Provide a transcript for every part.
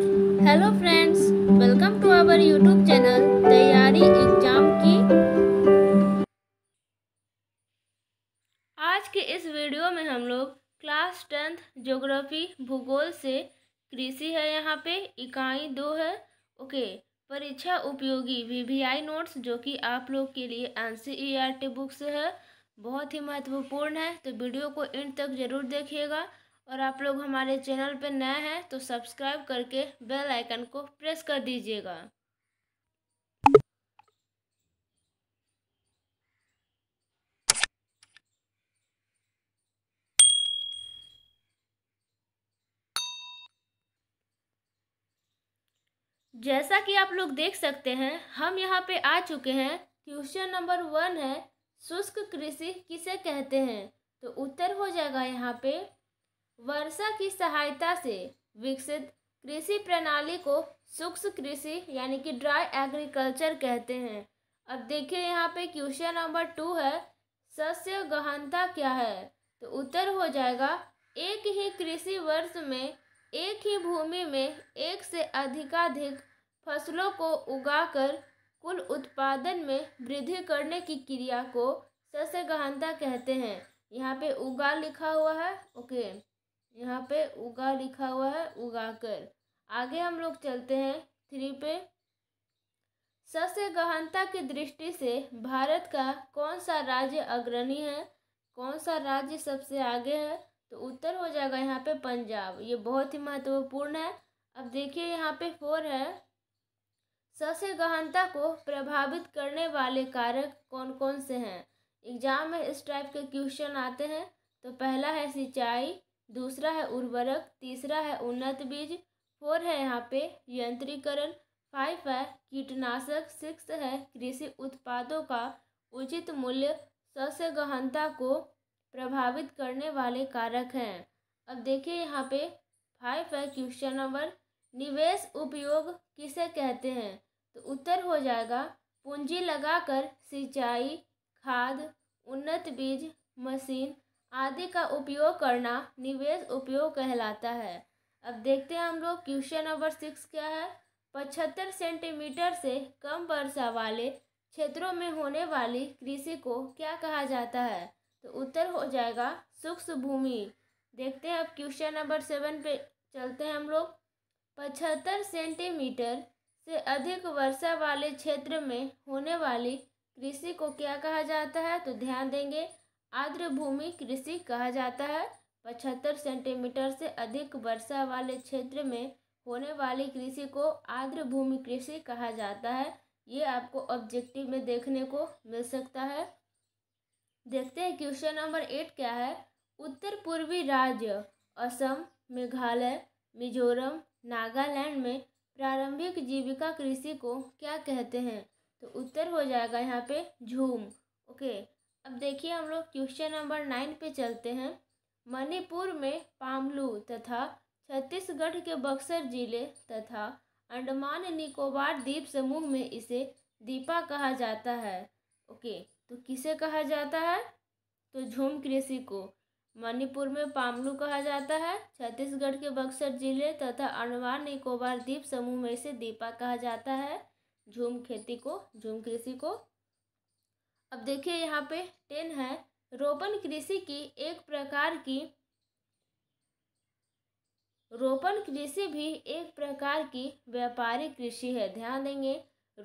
hello friends welcome to our YouTube channel तैयारी exam की आज के इस वीडियो में हम लोग क्लास टेंथ ज्योग्राफी भूगोल से कृषि है यहाँ पे इकाई दो है ओके परीक्षा उपयोगी वीवीआई नोट्स जो कि आप लोग के लिए एन सी टी बुक्स है बहुत ही महत्वपूर्ण है तो वीडियो को एंड तक जरूर देखिएगा और आप लोग हमारे चैनल पर नए हैं तो सब्सक्राइब करके बेल आइकन को प्रेस कर दीजिएगा जैसा कि आप लोग देख सकते हैं हम यहाँ पे आ चुके हैं क्वेश्चन नंबर वन है शुष्क कृषि किसे कहते हैं तो उत्तर हो जाएगा यहाँ पे वर्षा की सहायता से विकसित कृषि प्रणाली को सूक्ष्म कृषि यानी कि ड्राई एग्रीकल्चर कहते हैं अब देखिए यहाँ पे क्वेश्चन नंबर टू है सस्य गहनता क्या है तो उत्तर हो जाएगा एक ही कृषि वर्ष में एक ही भूमि में एक से अधिकाधिक फसलों को उगाकर कुल उत्पादन में वृद्धि करने की क्रिया को सस्य गहनता कहते हैं यहाँ पे उगा लिखा हुआ है ओके यहाँ पे उगा लिखा हुआ है उगाकर आगे हम लोग चलते हैं थ्री पे सबसे गहनता की दृष्टि से भारत का कौन सा राज्य अग्रणी है कौन सा राज्य सबसे आगे है तो उत्तर हो जाएगा यहाँ पे पंजाब ये बहुत ही महत्वपूर्ण है अब देखिए यहाँ पे फोर है सबसे गहनता को प्रभावित करने वाले कारक कौन कौन से हैं एग्जाम में इस टाइप के क्वेश्चन आते हैं तो पहला है सिंचाई दूसरा है उर्वरक तीसरा है उन्नत बीज फोर है यहाँ पे यंत्रीकरण फाइव है कीटनाशक सिक्स है कृषि उत्पादों का उचित मूल्य सस्य गहनता को प्रभावित करने वाले कारक हैं अब देखिए यहाँ पे फाइव है क्वेश्चन नंबर निवेश उपयोग किसे कहते हैं तो उत्तर हो जाएगा पूंजी लगाकर सिंचाई खाद उन्नत बीज मशीन आदि का उपयोग करना निवेश उपयोग कहलाता है अब देखते हैं हम लोग क्वेश्चन नंबर सिक्स क्या है पचहत्तर सेंटीमीटर से कम वर्षा वाले क्षेत्रों में होने वाली कृषि को क्या कहा जाता है तो उत्तर हो जाएगा शुष्क भूमि देखते हैं अब क्वेश्चन नंबर सेवन पे चलते हैं हम लोग पचहत्तर सेंटीमीटर से अधिक वर्षा वाले क्षेत्र में होने वाली कृषि को क्या कहा जाता है तो ध्यान देंगे आर्द्र भूमि कृषि कहा जाता है पचहत्तर सेंटीमीटर से अधिक वर्षा वाले क्षेत्र में होने वाली कृषि को आर्द्र भूमि कृषि कहा जाता है ये आपको ऑब्जेक्टिव में देखने को मिल सकता है देखते हैं क्वेश्चन नंबर एट क्या है उत्तर पूर्वी राज्य असम मेघालय मिजोरम नागालैंड में प्रारंभिक जीविका कृषि को क्या कहते हैं तो उत्तर हो जाएगा यहाँ पे झूम ओके अब देखिए हम लोग क्वेश्चन नंबर नाइन पे चलते हैं मणिपुर में पामलू तथा छत्तीसगढ़ के बक्सर जिले तथा अंडमान निकोबार द्वीप समूह में इसे दीपा कहा जाता है ओके तो किसे कहा जाता है तो झूम कृषि को मणिपुर में पामलू कहा जाता है छत्तीसगढ़ के बक्सर जिले तथा अंडमान निकोबार द्वीप समूह में इसे दीपा कहा जाता है झूम खेती को झूम कृषि को अब देखिए यहाँ पे टेन है रोपण कृषि की एक प्रकार की रोपण कृषि भी एक प्रकार की व्यापारिक कृषि है ध्यान देंगे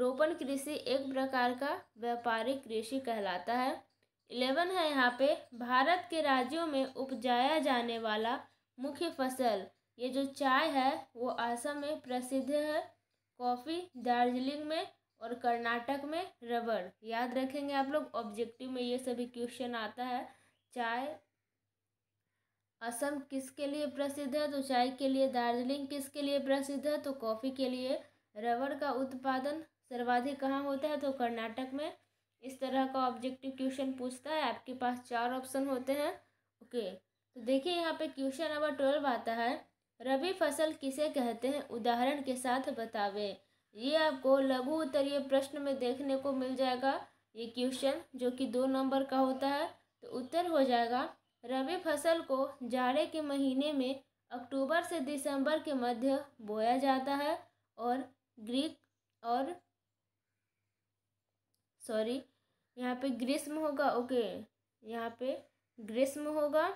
रोपण कृषि एक प्रकार का व्यापारिक कृषि कहलाता है इलेवन है यहाँ पे भारत के राज्यों में उपजाया जाने वाला मुख्य फसल ये जो चाय है वो असम में प्रसिद्ध है कॉफ़ी दार्जिलिंग में और कर्नाटक में रबर याद रखेंगे आप लोग ऑब्जेक्टिव में ये सभी क्वेश्चन आता है चाय असम किसके लिए प्रसिद्ध है तो चाय के लिए दार्जिलिंग किसके लिए प्रसिद्ध है तो कॉफ़ी के लिए रबर का उत्पादन सर्वाधिक कहाँ होता है तो कर्नाटक में इस तरह का ऑब्जेक्टिव क्वेश्चन पूछता है आपके पास चार ऑप्शन होते हैं ओके तो देखिए यहाँ पे क्वेश्चन नंबर ट्वेल्व आता है रबी फसल किसे कहते हैं उदाहरण के साथ बतावें ये आपको लघु उत्तरीय प्रश्न में देखने को मिल जाएगा ये क्वेश्चन जो कि दो नंबर का होता है तो उत्तर हो जाएगा रबी फसल को जाड़े के महीने में अक्टूबर से दिसंबर के मध्य बोया जाता है और ग्रीक और सॉरी यहाँ पे ग्रीष्म होगा ओके यहाँ पे ग्रीष्म होगा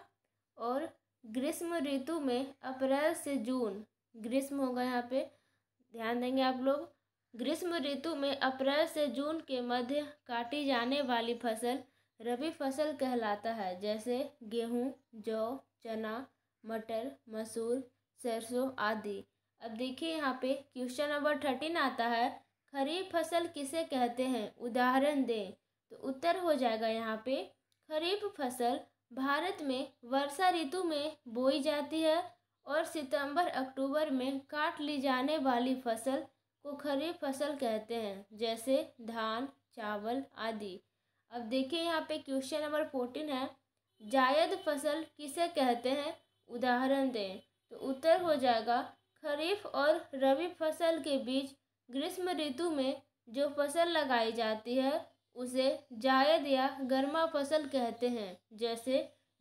और ग्रीष्म ऋतु में अप्रैल से जून ग्रीष्म होगा यहाँ पे ध्यान देंगे आप लोग ग्रीष्म ऋतु में अप्रैल से जून के मध्य काटी जाने वाली फसल रबी फसल कहलाता है जैसे गेहूँ जौ चना मटर मसूर सरसों आदि अब देखिए यहाँ पे क्वेश्चन नंबर थर्टीन आता है खरीफ फसल किसे कहते हैं उदाहरण दें तो उत्तर हो जाएगा यहाँ पे खरीफ फसल भारत में वर्षा ऋतु में बोई जाती है और सितंबर अक्टूबर में काट ली जाने वाली फसल को खरीफ फसल कहते हैं जैसे धान चावल आदि अब देखिए यहाँ पे क्वेश्चन नंबर फोर्टीन है जायद फसल किसे कहते हैं उदाहरण दें तो उत्तर हो जाएगा खरीफ और रबी फसल के बीच ग्रीष्म ऋतु में जो फसल लगाई जाती है उसे जायद या गर्मा फसल कहते हैं जैसे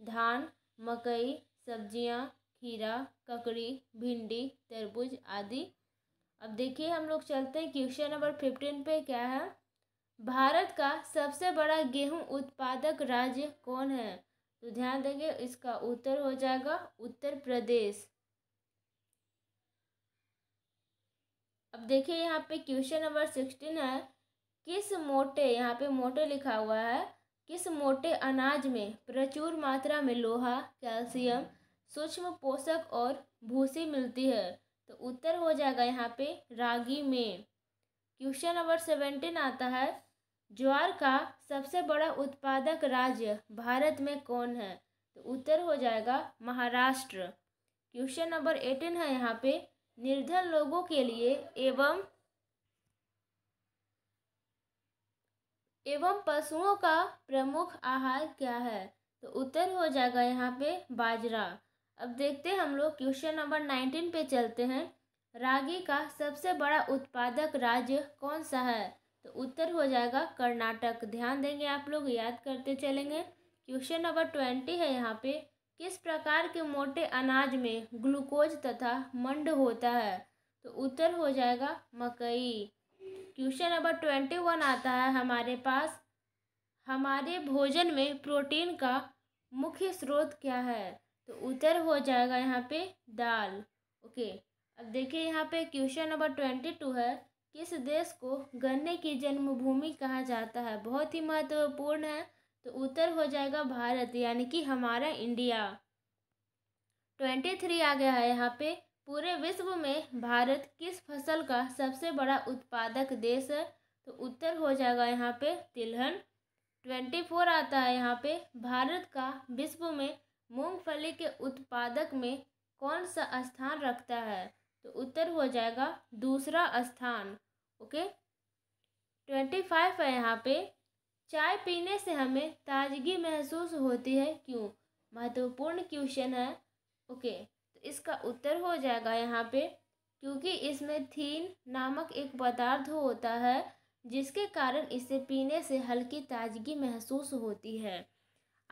धान मकई सब्जियां खीरा ककड़ी भिंडी तरबूज आदि अब देखिए हम लोग चलते हैं क्वेश्चन नंबर फिफ्टीन पे क्या है भारत का सबसे बड़ा गेहूं उत्पादक राज्य कौन है तो ध्यान देंगे इसका उत्तर हो जाएगा उत्तर प्रदेश अब देखिए यहाँ पे क्वेश्चन नंबर सिक्सटीन है किस मोटे यहाँ पे मोटे लिखा हुआ है किस मोटे अनाज में प्रचुर मात्रा में लोहा कैल्शियम सूक्ष्म पोषक और भूसी मिलती है तो उत्तर हो जाएगा यहाँ पे रागी में क्वेश्चन नंबर सेवेंटीन आता है ज्वार का सबसे बड़ा उत्पादक राज्य भारत में कौन है तो उत्तर हो जाएगा महाराष्ट्र क्वेश्चन नंबर एटीन है यहाँ पे निर्धन लोगों के लिए एवं एवं पशुओं का प्रमुख आहार क्या है तो उत्तर हो जाएगा यहाँ पे बाजरा अब देखते हैं हम लोग क्वेश्चन नंबर नाइनटीन पे चलते हैं रागी का सबसे बड़ा उत्पादक राज्य कौन सा है तो उत्तर हो जाएगा कर्नाटक ध्यान देंगे आप लोग याद करते चलेंगे क्वेश्चन नंबर ट्वेंटी है यहाँ पे किस प्रकार के मोटे अनाज में ग्लूकोज तथा मंड होता है तो उत्तर हो जाएगा मकई क्वेश्चन नंबर ट्वेंटी वन आता है हमारे पास हमारे भोजन में प्रोटीन का मुख्य स्रोत क्या है तो उत्तर हो जाएगा यहाँ पे दाल ओके अब देखिए यहाँ पे क्वेश्चन नंबर ट्वेंटी टू है किस देश को गन्ने की जन्मभूमि कहा जाता है बहुत ही महत्वपूर्ण है तो उत्तर हो जाएगा भारत यानी कि हमारा इंडिया ट्वेंटी थ्री आ गया है यहाँ पे पूरे विश्व में भारत किस फसल का सबसे बड़ा उत्पादक देश है तो उत्तर हो जाएगा यहाँ पे तिलहन ट्वेंटी फोर आता है यहाँ पे भारत का विश्व में मूंगफली के उत्पादक में कौन सा स्थान रखता है तो उत्तर हो जाएगा दूसरा स्थान ओके ट्वेंटी फाइव है यहाँ पे चाय पीने से हमें ताजगी महसूस होती है क्यों महत्वपूर्ण क्वेश्चन है ओके तो इसका उत्तर हो जाएगा यहाँ पे क्योंकि इसमें थीन नामक एक पदार्थ होता है जिसके कारण इसे पीने से हल्की ताजगी महसूस होती है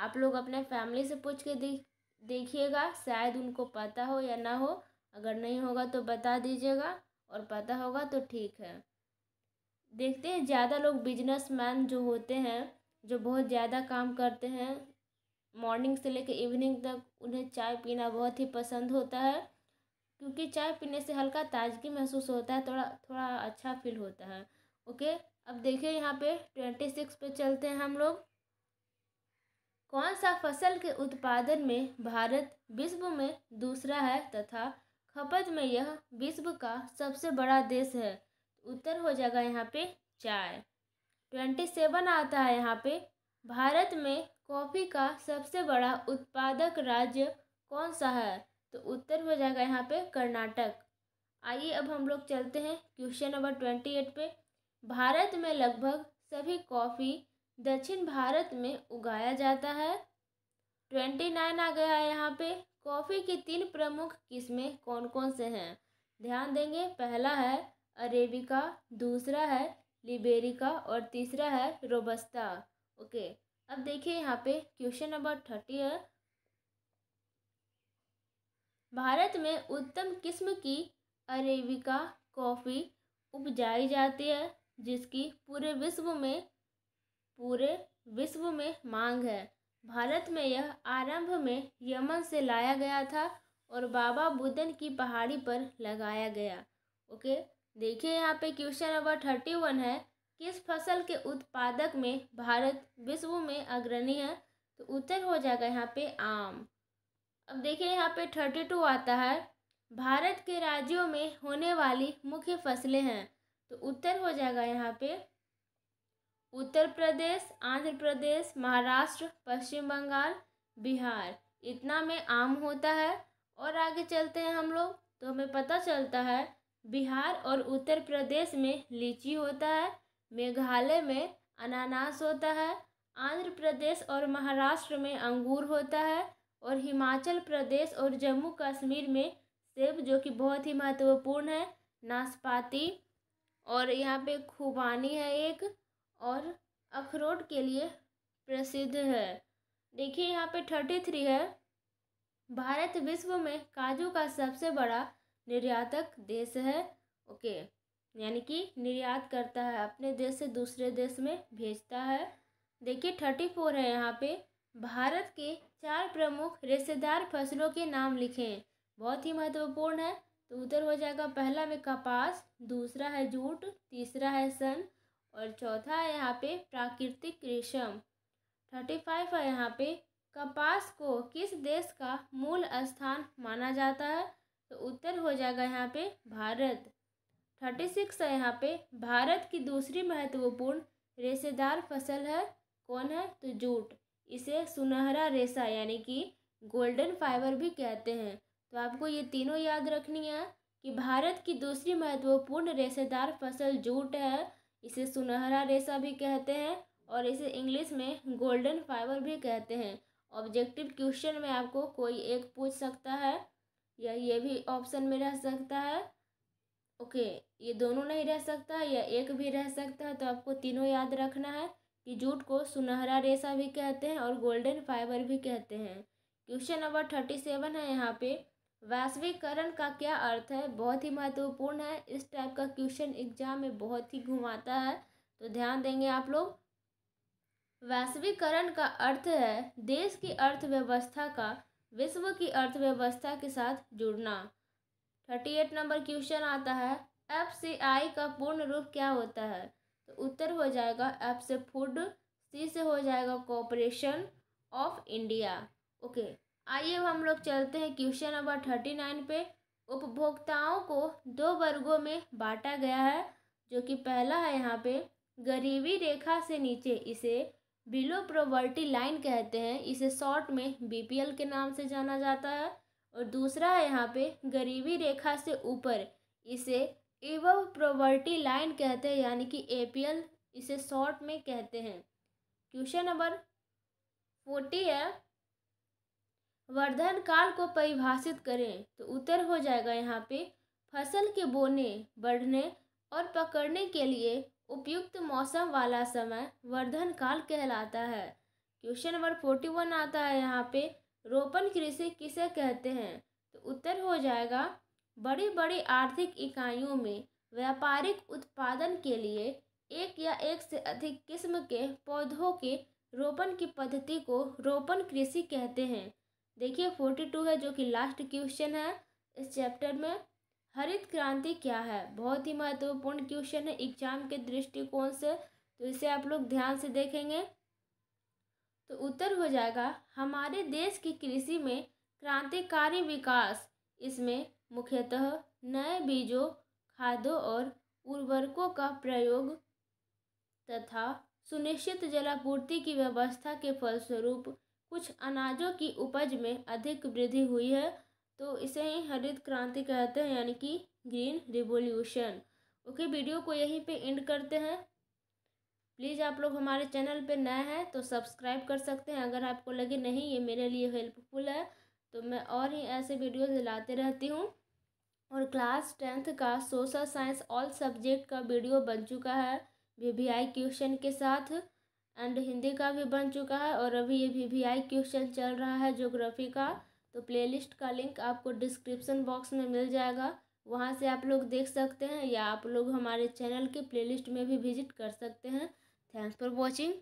आप लोग अपने फैमिली से पूछ के देख देखिएगा शायद उनको पता हो या ना हो अगर नहीं होगा तो बता दीजिएगा और पता होगा तो ठीक है देखते हैं ज़्यादा लोग बिजनेसमैन जो होते हैं जो बहुत ज़्यादा काम करते हैं मॉर्निंग से लेकर इवनिंग तक उन्हें चाय पीना बहुत ही पसंद होता है क्योंकि चाय पीने से हल्का ताजगी महसूस होता है थोड़ा थोड़ा अच्छा फील होता है ओके अब देखिए यहाँ पे ट्वेंटी सिक्स पे चलते हैं हम लोग कौन सा फसल के उत्पादन में भारत विश्व में दूसरा है तथा खपत में यह विश्व का सबसे बड़ा देश है उत्तर हो जाएगा यहाँ पे चाय ट्वेंटी सेवन आता है यहाँ पे भारत में कॉफ़ी का सबसे बड़ा उत्पादक राज्य कौन सा है तो उत्तर हो जाएगा यहाँ पे कर्नाटक आइए अब हम लोग चलते हैं क्वेश्चन नंबर ट्वेंटी एट पर भारत में लगभग सभी कॉफ़ी दक्षिण भारत में उगाया जाता है ट्वेंटी नाइन आ गया है यहाँ पे कॉफ़ी की तीन प्रमुख किस्में कौन कौन से हैं ध्यान देंगे पहला है अरेबिका दूसरा है लिबेरिका और तीसरा है रोबस्ता ओके अब देखिए यहाँ पे क्वेश्चन नंबर थर्टी है भारत में उत्तम किस्म की अरेबिका कॉफ़ी उपजाई जाती है जिसकी पूरे विश्व में पूरे विश्व में मांग है भारत में यह आरंभ में यमन से लाया गया था और बाबा बुद्धन की पहाड़ी पर लगाया गया ओके देखिए यहाँ पे क्वेश्चन नंबर थर्टी वन है किस फसल के उत्पादक में भारत विश्व में अग्रणी है तो उत्तर हो जाएगा यहाँ पे आम अब देखिए यहाँ पे थर्टी टू आता है भारत के राज्यों में होने वाली मुख्य फसलें हैं तो उत्तर हो जाएगा यहाँ पे उत्तर प्रदेश आंध्र प्रदेश महाराष्ट्र पश्चिम बंगाल बिहार इतना में आम होता है और आगे चलते हैं हम लोग तो हमें पता चलता है बिहार और उत्तर प्रदेश में लीची होता है मेघालय में अनानास होता है आंध्र प्रदेश और महाराष्ट्र में अंगूर होता है और हिमाचल प्रदेश और जम्मू कश्मीर में सेब जो कि बहुत ही महत्वपूर्ण है नाशपाती और यहाँ पे खुबानी है एक और अखरोट के लिए प्रसिद्ध है देखिए यहाँ पे थर्टी थ्री है भारत विश्व में काजू का सबसे बड़ा निर्यातक देश है ओके यानी कि निर्यात करता है अपने देश से दूसरे देश में भेजता है देखिए थर्टी फोर है यहाँ पे भारत के चार प्रमुख रेशेदार फसलों के नाम लिखें बहुत ही महत्वपूर्ण है तो उत्तर हो जाएगा पहला में कपास दूसरा है जूट तीसरा है सन और चौथा है यहाँ पे प्राकृतिक रेशम थर्टी फाइव है यहाँ पे कपास को किस देश का मूल स्थान माना जाता है तो उत्तर हो जाएगा यहाँ पे भारत थर्टी सिक्स है यहाँ पे भारत की दूसरी महत्वपूर्ण रेशेदार फसल है कौन है तो जूट इसे सुनहरा रेशा यानी कि गोल्डन फाइबर भी कहते हैं तो आपको ये तीनों याद रखनी है कि भारत की दूसरी महत्वपूर्ण रेशेदार फसल जूट है इसे सुनहरा रेशा भी कहते हैं और इसे इंग्लिश में गोल्डन फाइबर भी कहते हैं ऑब्जेक्टिव क्वेश्चन में आपको कोई एक पूछ सकता है या ये भी ऑप्शन में रह सकता है ओके ये दोनों नहीं रह सकता या एक भी रह सकता है तो आपको तीनों याद रखना है कि जूट को सुनहरा रेशा भी कहते हैं और गोल्डन फाइबर भी कहते हैं क्वेश्चन नंबर थर्टी सेवन है यहाँ पे वैश्वीकरण का क्या अर्थ है बहुत ही महत्वपूर्ण है इस टाइप का क्वेश्चन एग्जाम में बहुत ही घुमाता है तो ध्यान देंगे आप लोग वैश्वीकरण का अर्थ है देश की अर्थव्यवस्था का विश्व की अर्थव्यवस्था के साथ जुड़ना थर्टी एट नंबर क्वेश्चन आता है एफ सी आई का पूर्ण रूप क्या होता है तो उत्तर हो जाएगा एफ से फूड सी से हो जाएगा कॉपरेशन ऑफ इंडिया ओके आइए हम लोग चलते हैं क्वेश्चन नंबर थर्टी नाइन पे उपभोक्ताओं को दो वर्गों में बांटा गया है जो कि पहला है यहाँ पे गरीबी रेखा से नीचे इसे बिलो प्रोवर्टी लाइन कहते हैं इसे शॉर्ट में बी के नाम से जाना जाता है और दूसरा है यहाँ पे गरीबी रेखा से ऊपर इसे एव प्रोवर्टी लाइन कहते हैं यानी कि ए इसे शॉर्ट में कहते हैं क्वेश्चन नंबर फोर्टी है वर्धन काल को परिभाषित करें तो उत्तर हो जाएगा यहाँ पे फसल के बोने बढ़ने और पकड़ने के लिए उपयुक्त मौसम वाला समय वर्धन काल कहलाता है क्वेश्चन नंबर फोर्टी वन आता है यहाँ पे रोपण कृषि किसे कहते हैं तो उत्तर हो जाएगा बड़ी बड़ी आर्थिक इकाइयों में व्यापारिक उत्पादन के लिए एक या एक से अधिक किस्म के पौधों के रोपण की पद्धति को रोपण कृषि कहते हैं देखिए फोर्टी टू है जो कि लास्ट क्वेश्चन है इस चैप्टर में हरित क्रांति क्या है बहुत ही महत्वपूर्ण क्वेश्चन है एग्जाम के दृष्टिकोण से तो इसे आप लोग ध्यान से देखेंगे तो उत्तर हो जाएगा हमारे देश की कृषि में क्रांतिकारी विकास इसमें मुख्यतः नए बीजों खादों और उर्वरकों का प्रयोग तथा सुनिश्चित जलापूर्ति की व्यवस्था के फलस्वरूप कुछ अनाजों की उपज में अधिक वृद्धि हुई है तो इसे ही हरित क्रांति कहते हैं यानी कि ग्रीन रिवोल्यूशन ओके वीडियो को यहीं पे एंड करते हैं प्लीज़ आप लोग हमारे चैनल पे नए हैं तो सब्सक्राइब कर सकते हैं अगर आपको लगे नहीं ये मेरे लिए हेल्पफुल है तो मैं और ही ऐसे वीडियो लाते रहती हूँ और क्लास टेंथ का सोशल साइंस ऑल सब्जेक्ट का वीडियो बन चुका है वी वी आई क्वेश्चन के साथ एंड हिंदी का भी बन चुका है और अभी ये वी वी आई क्वेश्चन चल रहा है जोग्राफी का तो प्लेलिस्ट का लिंक आपको डिस्क्रिप्सन बॉक्स में मिल जाएगा वहाँ से आप लोग देख सकते हैं या आप लोग हमारे चैनल के प्लेलिस्ट में भी विजिट कर सकते हैं थैंक्स फॉर वॉचिंग